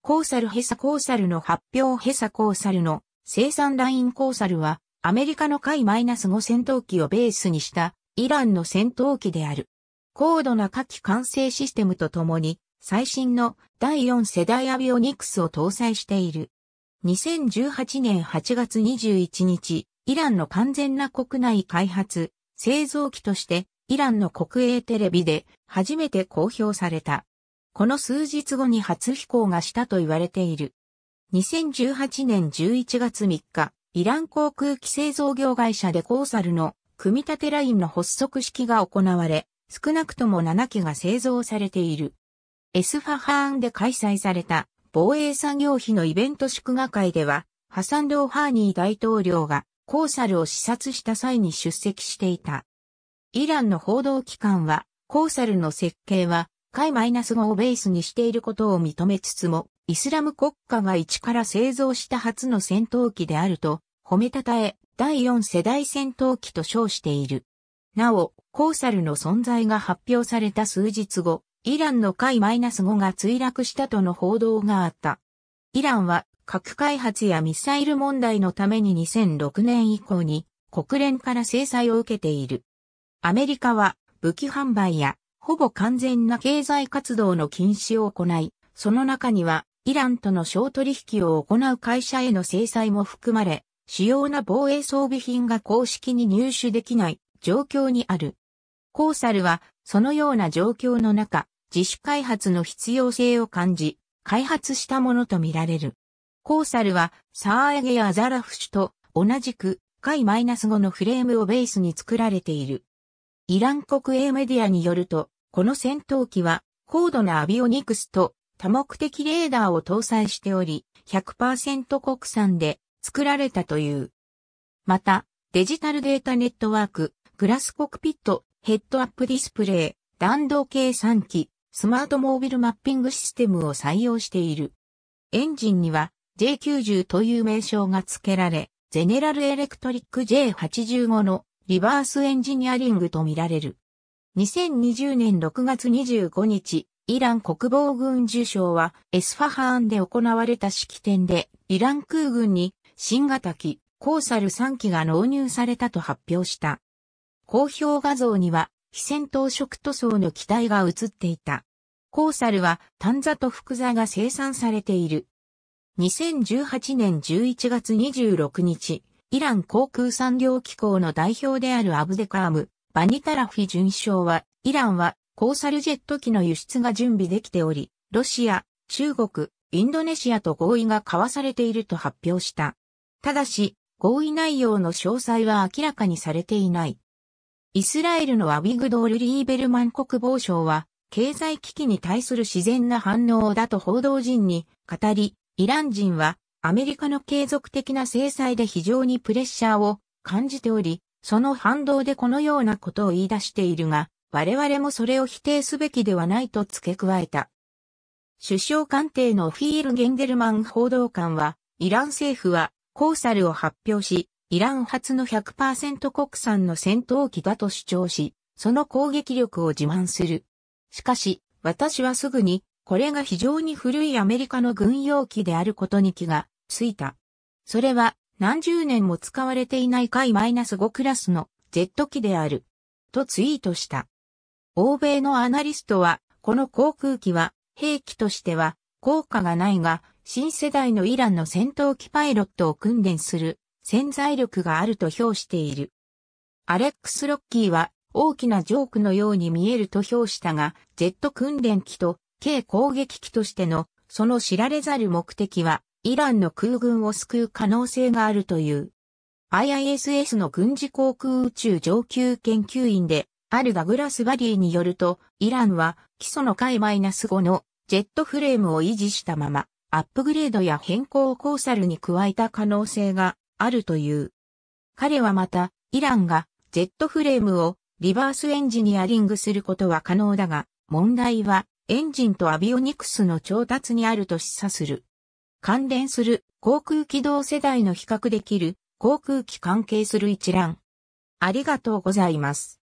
コーサルヘサコーサルの発表ヘサコーサルの生産ラインコーサルはアメリカの海 -5 戦闘機をベースにしたイランの戦闘機である。高度な火器完成システムとともに最新の第4世代アビオニクスを搭載している。2018年8月21日、イランの完全な国内開発、製造機としてイランの国営テレビで初めて公表された。この数日後に初飛行がしたと言われている。2018年11月3日、イラン航空機製造業会社でコーサルの組み立てラインの発足式が行われ、少なくとも7機が製造されている。エスファハーンで開催された防衛産業費のイベント祝賀会では、ハサン・ローハーニー大統領がコーサルを視察した際に出席していた。イランの報道機関は、コーサルの設計は高マイナス5をベースにしていることを認めつつも、イスラム国家が一から製造した初の戦闘機であると、褒めたたえ、第4世代戦闘機と称している。なお、コーサルの存在が発表された数日後、イランのマイナス -5 が墜落したとの報道があった。イランは核開発やミサイル問題のために2006年以降に国連から制裁を受けている。アメリカは武器販売やほぼ完全な経済活動の禁止を行い、その中には、イランとの商取引を行う会社への制裁も含まれ、主要な防衛装備品が公式に入手できない状況にある。コーサルは、そのような状況の中、自主開発の必要性を感じ、開発したものとみられる。コーサルは、サーエゲ・アザラフュと同じく、マイナス -5 のフレームをベースに作られている。イラン国営メディアによると、この戦闘機は高度なアビオニクスと多目的レーダーを搭載しており、100%国産で作られたという。また、デジタルデータネットワーク、グラスコックピット、ヘッドアップディスプレイ、弾道計算機、スマートモービルマッピングシステムを採用している。エンジンには J90 という名称が付けられ、ゼネラルエレクトリック J85 のリバースエンジニアリングとみられる。2020年6月25日、イラン国防軍受賞はエスファハーンで行われた式典で、イラン空軍に新型機、コーサル3機が納入されたと発表した。公表画像には、非戦闘色塗装の機体が映っていた。コーサルは単座と複座が生産されている。2018年11月26日、イラン航空産業機構の代表であるアブデカーム、バニタラフィ准将は、イランは、コーサルジェット機の輸出が準備できており、ロシア、中国、インドネシアと合意が交わされていると発表した。ただし、合意内容の詳細は明らかにされていない。イスラエルのアビグドール・リーベルマン国防相は、経済危機に対する自然な反応だと報道陣に語り、イラン人はアメリカの継続的な制裁で非常にプレッシャーを感じており、その反動でこのようなことを言い出しているが、我々もそれを否定すべきではないと付け加えた。首相官邸のフィール・ゲンデルマン報道官は、イラン政府は、コーサルを発表し、イラン初の100%国産の戦闘機だと主張し、その攻撃力を自慢する。しかし、私はすぐに、これが非常に古いアメリカの軍用機であることに気がついた。それは、何十年も使われていない回 -5 クラスの Z 機である。とツイートした。欧米のアナリストは、この航空機は兵器としては効果がないが、新世代のイランの戦闘機パイロットを訓練する潜在力があると評している。アレックス・ロッキーは大きなジョークのように見えると評したが、ジェット訓練機と軽攻撃機としてのその知られざる目的はイランの空軍を救う可能性があるという。IISS の軍事航空宇宙上級研究員で、あるダグラス・バリーによると、イランは基礎の回 -5 のジェットフレームを維持したまま、アップグレードや変更をコーサルに加えた可能性があるという。彼はまた、イランがジェットフレームをリバースエンジニアリングすることは可能だが、問題はエンジンとアビオニクスの調達にあると示唆する。関連する航空機動世代の比較できる航空機関係する一覧。ありがとうございます。